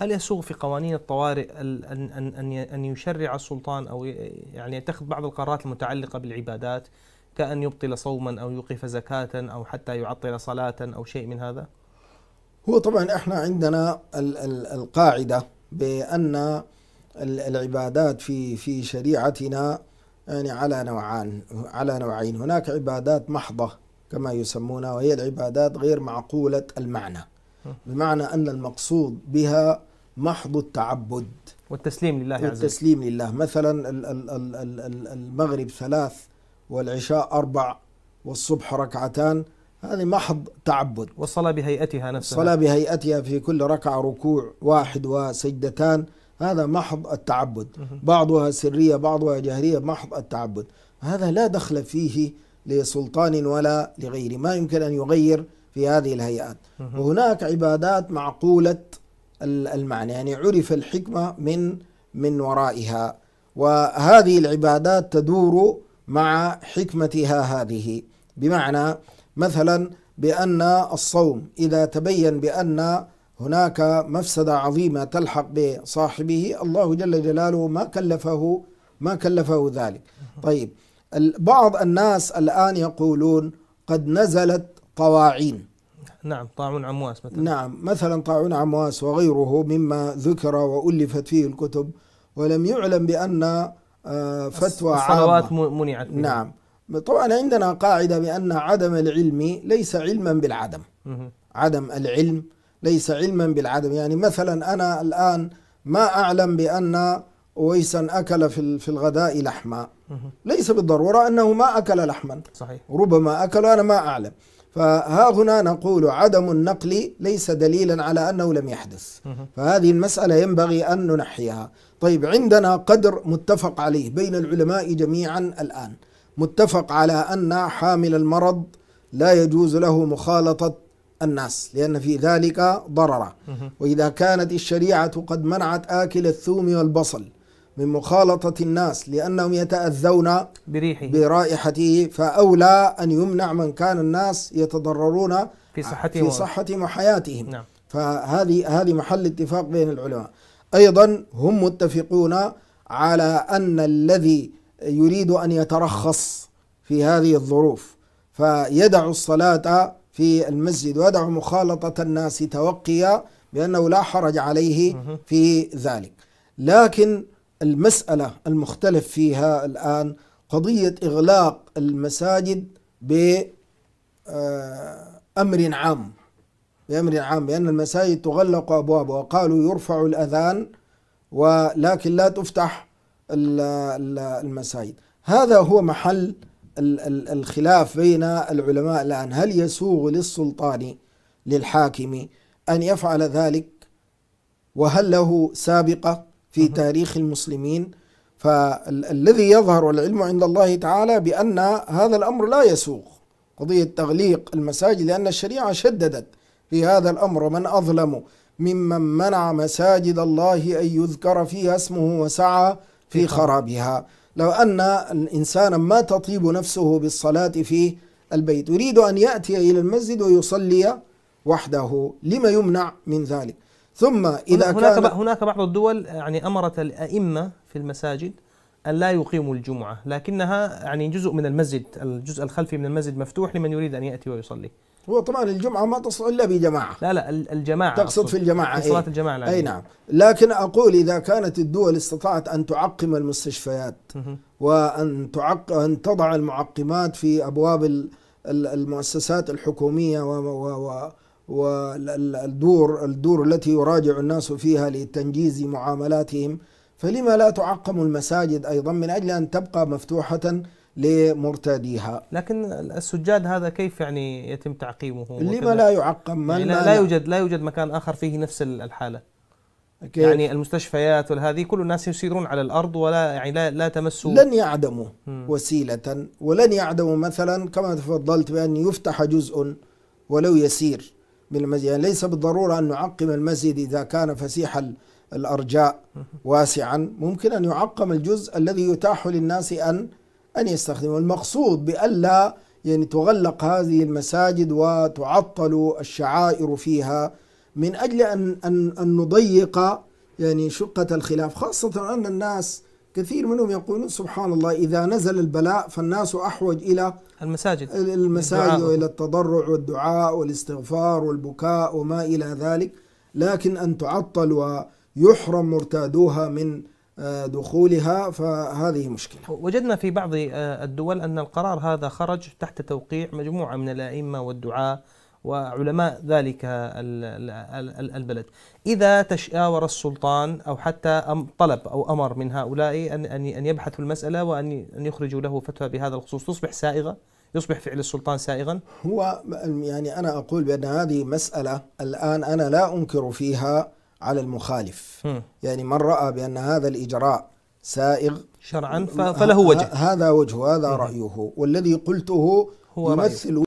هل يسوغ في قوانين الطوارئ أن أن أن يشرع السلطان أو يعني يتخذ بعض القرارات المتعلقة بالعبادات كأن يبطل صوما أو يوقف زكاة أو حتى يعطل صلاة أو شيء من هذا؟ هو طبعا احنا عندنا القاعدة بأن العبادات في في شريعتنا يعني على نوعان على نوعين هناك عبادات محضة كما يسمونها وهي العبادات غير معقولة المعنى بمعنى أن المقصود بها محض التعبد والتسليم لله والتسليم عزيز. لله مثلا المغرب ثلاث والعشاء أربع والصبح ركعتان هذه محض تعبد والصلاة بهيئتها نفسها الصلاة بهيئتها في كل ركعة ركوع واحد وسجدتان هذا محض التعبد بعضها سرية بعضها جهرية محض التعبد هذا لا دخل فيه لسلطان ولا لغيره ما يمكن أن يغير في هذه الهيئات وهناك عبادات معقولة المعنى يعني عرف الحكمة من من ورائها وهذه العبادات تدور مع حكمتها هذه بمعنى مثلا بأن الصوم إذا تبين بأن هناك مفسدة عظيمة تلحق بصاحبه الله جل جلاله ما كلفه ما كلفه ذلك طيب بعض الناس الآن يقولون قد نزلت طواعين نعم طاعون عمواس مثلا نعم مثلا طاعون عمواس وغيره مما ذكر وألفت فيه الكتب ولم يعلم بأن آه، فتوى الصلوات منعت منها. نعم طبعا عندنا قاعدة بأن عدم العلم ليس علما بالعدم عدم العلم ليس علما بالعدم يعني مثلا أنا الآن ما أعلم بأن أويسا أكل في في الغداء لحما ليس بالضرورة أنه ما أكل لحما صحيح ربما أكل أنا ما أعلم فها هنا نقول عدم النقل ليس دليلا على أنه لم يحدث فهذه المسألة ينبغي أن ننحيها طيب عندنا قدر متفق عليه بين العلماء جميعا الآن متفق على أن حامل المرض لا يجوز له مخالطة الناس لأن في ذلك ضررا وإذا كانت الشريعة قد منعت آكل الثوم والبصل من مخالطة الناس لأنهم يتأذون بريحه برائحته فأولى أن يمنع من كان الناس يتضررون في صحتهم في صحتهم وحياتهم نعم. فهذه هذه محل اتفاق بين العلماء أيضا هم متفقون على أن الذي يريد أن يترخص في هذه الظروف فيدع الصلاة في المسجد ويدع مخالطة الناس توقيا بأنه لا حرج عليه في ذلك لكن المسألة المختلف فيها الآن قضية إغلاق المساجد بأمر آه، عام بأمر عام بأن المساجد تغلق أبوابها وقالوا يرفع الأذان ولكن لا تفتح المساجد هذا هو محل الخلاف بين العلماء الآن هل يسوغ للسلطان للحاكم أن يفعل ذلك وهل له سابقة في تاريخ المسلمين فالذي يظهر والعلم عند الله تعالى بأن هذا الأمر لا يسوق قضية تغليق المساجد لأن الشريعة شددت في هذا الأمر ومن أظلم ممن منع مساجد الله أن يذكر فيها اسمه وسعى في خرابها لو أن الانسان ما تطيب نفسه بالصلاة في البيت يريد أن يأتي إلى المسجد ويصلي وحده لما يمنع من ذلك ثم إذا هناك كان هناك بعض الدول يعني أمرت الأئمة في المساجد أن لا يقيموا الجمعة لكنها يعني جزء من المسجد الجزء الخلفي من المسجد مفتوح لمن يريد أن يأتي ويصلي هو طبعا الجمعة ما تصلح إلا بجماعة لا لا الجماعة تقصد في الجماعة إيه. صلاة الجماعة أي نعم لكن أقول إذا كانت الدول استطاعت أن تعقم المستشفيات وأن تعق أن تضع المعقمات في أبواب المؤسسات الحكومية و, و, و والدور الدور التي يراجع الناس فيها لتنجيز معاملاتهم فلما لا تعقم المساجد أيضا من أجل أن تبقى مفتوحة لمرتديها لكن السجاد هذا كيف يعني يتم تعقيمه لما لا يعقم من يعني لا, لا يوجد لا يوجد مكان آخر فيه نفس الحالة كيف؟ يعني المستشفيات والهذه كل الناس يسيرون على الارض ولا يعني لا لا تمسوا لن يعدموا وسيله ولن يعدموا مثلا كما تفضلت بان يفتح جزء ولو يسير من المسجد يعني ليس بالضرورة أن نعقم المسجد إذا كان فسيح الأرجاء واسعا ممكن أن يعقم الجزء الذي يتاح للناس أن أن يستخدموا المقصود بألا يعني تغلق هذه المساجد وتعطل الشعائر فيها من أجل أن أن, أن نضيق يعني شقة الخلاف خاصة أن الناس كثير منهم يقولون سبحان الله إذا نزل البلاء فالناس أحوج إلى المساجد المساجد وإلى التضرع والدعاء والاستغفار والبكاء وما إلى ذلك لكن أن تعطل ويحرم مرتادوها من آه، دخولها فهذه مشكلة وجدنا في بعض آه، الدول أن القرار هذا خرج تحت توقيع مجموعة من الأئمة والدعاء وعلماء ذلك البلد إذا تشاور السلطان أو حتى طلب أو أمر من هؤلاء أن أن يبحثوا المسألة وأن يخرجوا له فتوى بهذا الخصوص تصبح سائغة يصبح فعل السلطان سائغا هو يعني أنا أقول بأن هذه مسألة الآن أنا لا أنكر فيها على المخالف م. يعني من رأى بأن هذا الإجراء سائغ شرعا فله وجه هذا وجهه هذا رأيه والذي قلته هو يمثل رأيه.